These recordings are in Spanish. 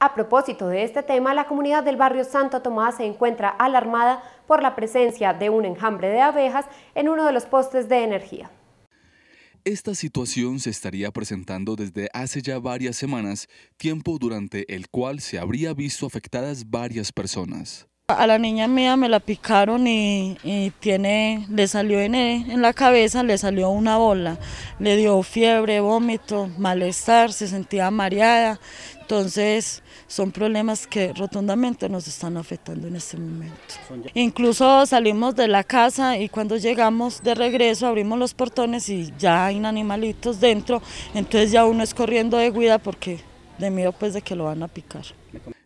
A propósito de este tema, la comunidad del barrio Santo Tomás se encuentra alarmada por la presencia de un enjambre de abejas en uno de los postes de energía. Esta situación se estaría presentando desde hace ya varias semanas, tiempo durante el cual se habría visto afectadas varias personas. A la niña mía me la picaron y, tiene, le salió en, en, la cabeza, le salió una bola, le dio fiebre, vómito, malestar, se sentía mareada. Entonces son problemas que rotundamente nos están afectando en este momento. Incluso salimos de la casa y cuando llegamos de regreso abrimos los portones y ya hay animalitos dentro, entonces ya uno es corriendo de guida porque de miedo pues de que lo van a picar.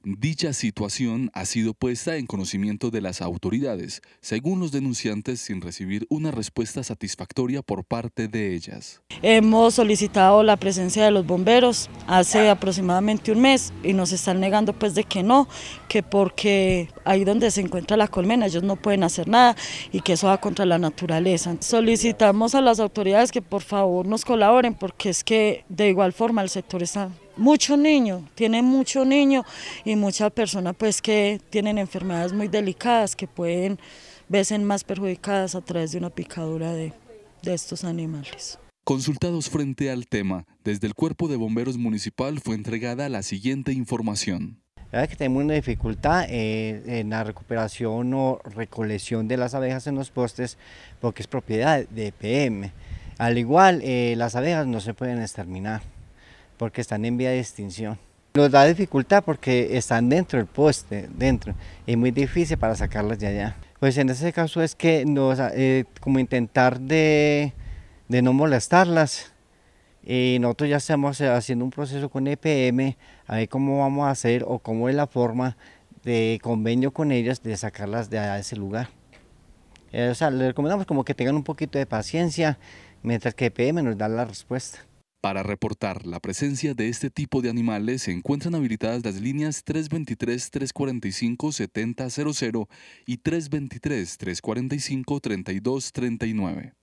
Dicha situación ha sido puesta en conocimiento de las autoridades, según los denunciantes, sin recibir una respuesta satisfactoria por parte de ellas. Hemos solicitado la presencia de los bomberos hace aproximadamente un mes y nos están negando pues de que no, que porque ahí donde se encuentra la colmena ellos no pueden hacer nada y que eso va contra la naturaleza. Solicitamos a las autoridades que por favor nos colaboren porque es que de igual forma el sector está muchos niños, tiene muchos niños y muchas personas pues que tienen enfermedades muy delicadas que pueden verse más perjudicadas a través de una picadura de, estos animales. Consultados frente al tema, desde el Cuerpo de Bomberos Municipal fue entregada la siguiente información. La verdad que tenemos una dificultad eh, en la recuperación o recolección de las abejas en los postes porque es propiedad de PM. Al igual, eh, las abejas no se pueden exterminar porque están en vía de extinción. Nos da dificultad porque están dentro del poste, dentro, es muy difícil para sacarlas de allá. Pues en ese caso es que nos, eh, como intentar de, de no molestarlas, y nosotros ya estamos eh, haciendo un proceso con EPM, a ver cómo vamos a hacer o cómo es la forma de convenio con ellas de sacarlas de allá de ese lugar. Eh, o sea, les recomendamos como que tengan un poquito de paciencia mientras que EPM nos da la respuesta. Para reportar la presencia de este tipo de animales se encuentran habilitadas las líneas 323-345-7000 y 323-345-3239.